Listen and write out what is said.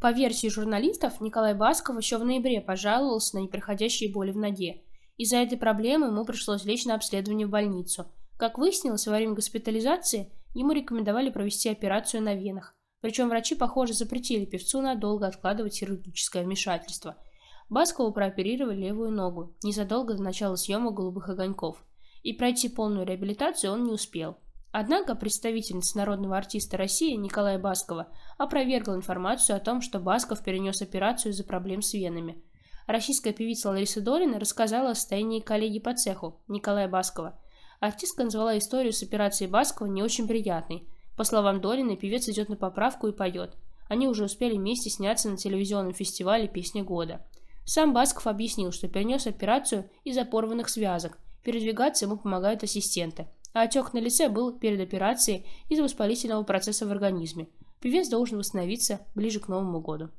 По версии журналистов, Николай Басков еще в ноябре пожаловался на непроходящие боли в ноге. Из-за этой проблемы ему пришлось лечь на обследование в больницу. Как выяснилось, во время госпитализации ему рекомендовали провести операцию на венах. Причем врачи, похоже, запретили певцу надолго откладывать хирургическое вмешательство. Баскову прооперировали левую ногу, незадолго до начала съема «Голубых огоньков». И пройти полную реабилитацию он не успел – Однако представительница народного артиста России Николая Баскова опровергла информацию о том, что Басков перенес операцию из-за проблем с венами. Российская певица Лариса Долина рассказала о состоянии коллеги по цеху Николая Баскова. Артистка назвала историю с операцией Баскова не очень приятной. По словам Долины, певец идет на поправку и поет. Они уже успели вместе сняться на телевизионном фестивале «Песня года». Сам Басков объяснил, что перенес операцию из-за порванных связок. Передвигаться ему помогают ассистенты – а отек на лице был перед операцией из-за воспалительного процесса в организме. Певец должен восстановиться ближе к Новому году.